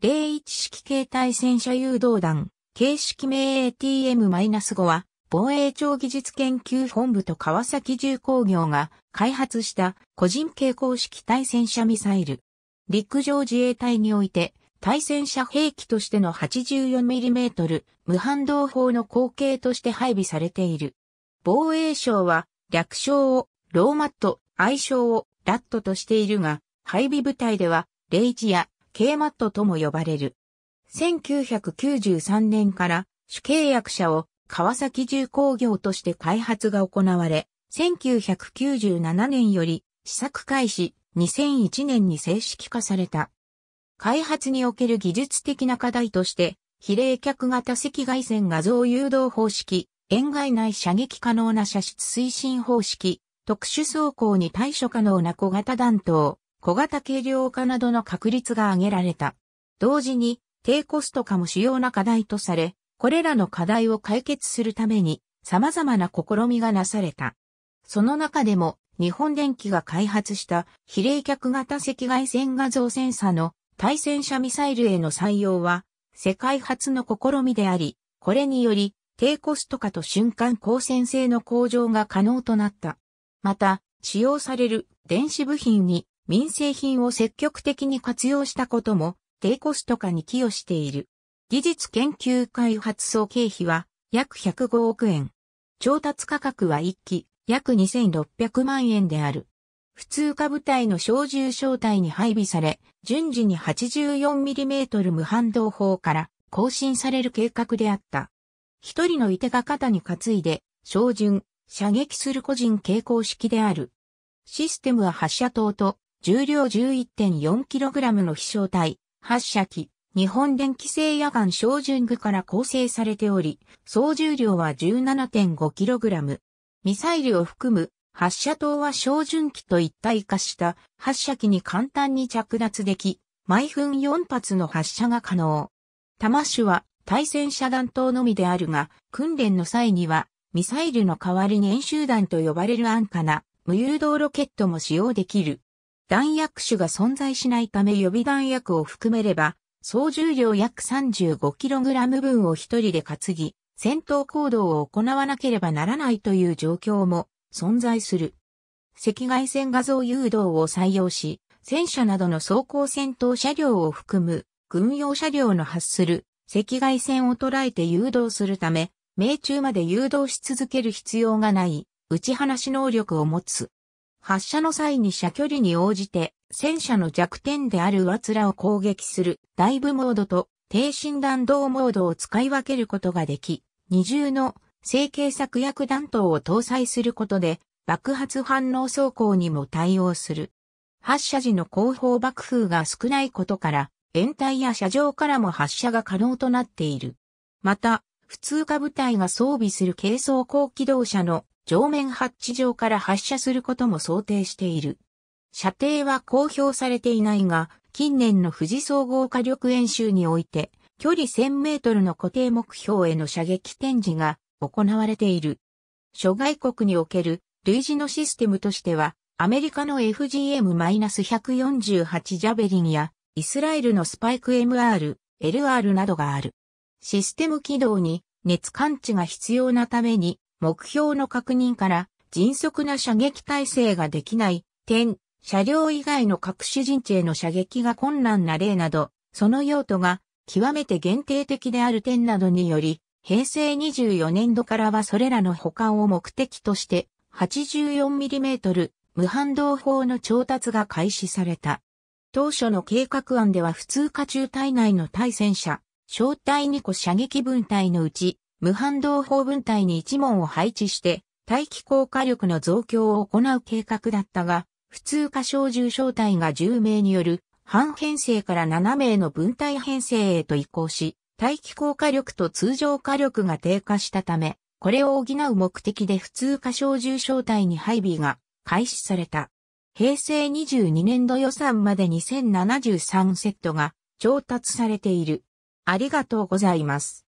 01式携帯戦車誘導弾、形式名 ATM-5 は、防衛庁技術研究本部と川崎重工業が開発した個人傾向式対戦車ミサイル。陸上自衛隊において対戦車兵器としての 84mm 無反動砲の後継として配備されている。防衛省は略称をローマット、愛称をラットとしているが、配備部隊では、零時や KMAT とも呼ばれる。1993年から主契約者を川崎重工業として開発が行われ、1997年より試作開始2001年に正式化された。開発における技術的な課題として、比例客型赤外線画像誘導方式、円外内射撃可能な射出推進方式、特殊走行に対処可能な小型弾頭、小型軽量化などの確率が上げられた。同時に、低コスト化も主要な課題とされ、これらの課題を解決するために様々な試みがなされた。その中でも、日本電機が開発した非冷却型赤外線画像センサの対戦車ミサイルへの採用は世界初の試みであり、これにより低コスト化と瞬間光線性の向上が可能となった。また、使用される電子部品に民生品を積極的に活用したことも低コスト化に寄与している。技術研究開発総経費は約105億円。調達価格は1気約2600万円である。普通科部隊の小銃小隊に配備され、順次に 84mm 無反動砲から更新される計画であった。一人のい手が肩に担いで、照準、射撃する個人傾向式である。システムは発射塔と重量 11.4kg の飛翔体、発射機、日本電気製夜間照準具から構成されており、総重量は 17.5kg。ミサイルを含む発射塔は照準機と一体化した発射機に簡単に着脱でき、毎分4発の発射が可能。玉種は対戦車弾灯のみであるが、訓練の際にはミサイルの代わりに演習弾と呼ばれる安価な無誘導ロケットも使用できる。弾薬種が存在しないため予備弾薬を含めれば、総重量約 35kg 分を一人で担ぎ、戦闘行動を行わなければならないという状況も存在する。赤外線画像誘導を採用し、戦車などの装甲戦闘車両を含む軍用車両の発する赤外線を捉えて誘導するため、命中まで誘導し続ける必要がない打ち放し能力を持つ。発射の際に射距離に応じて、戦車の弱点である上面を攻撃するダイブモードと低振弾道モードを使い分けることができ、二重の成形作薬弾頭を搭載することで爆発反応走行にも対応する。発射時の後方爆風が少ないことから、掩体や車上からも発射が可能となっている。また、普通科部隊が装備する軽装甲機動車の上面ハッチ上から発射することも想定している。射程は公表されていないが、近年の富士総合火力演習において、距離1000メートルの固定目標への射撃展示が行われている。諸外国における類似のシステムとしては、アメリカの FGM-148 ジャベリンや、イスラエルのスパイク MR、LR などがある。システム起動に熱感知が必要なために目標の確認から迅速な射撃体制ができない点、車両以外の各種陣地への射撃が困難な例など、その用途が極めて限定的である点などにより、平成24年度からはそれらの保管を目的として 84mm 無反動砲の調達が開始された。当初の計画案では普通家中隊内の対戦車、小隊2個射撃分隊のうち無反動砲分隊に一門を配置して、大気効果力の増強を行う計画だったが、普通過小重小隊が10名による、半編成から7名の分隊編成へと移行し、大気効果力と通常火力が低下したため、これを補う目的で普通過小重小隊に配備が開始された。平成22年度予算まで2073セットが調達されている。ありがとうございます。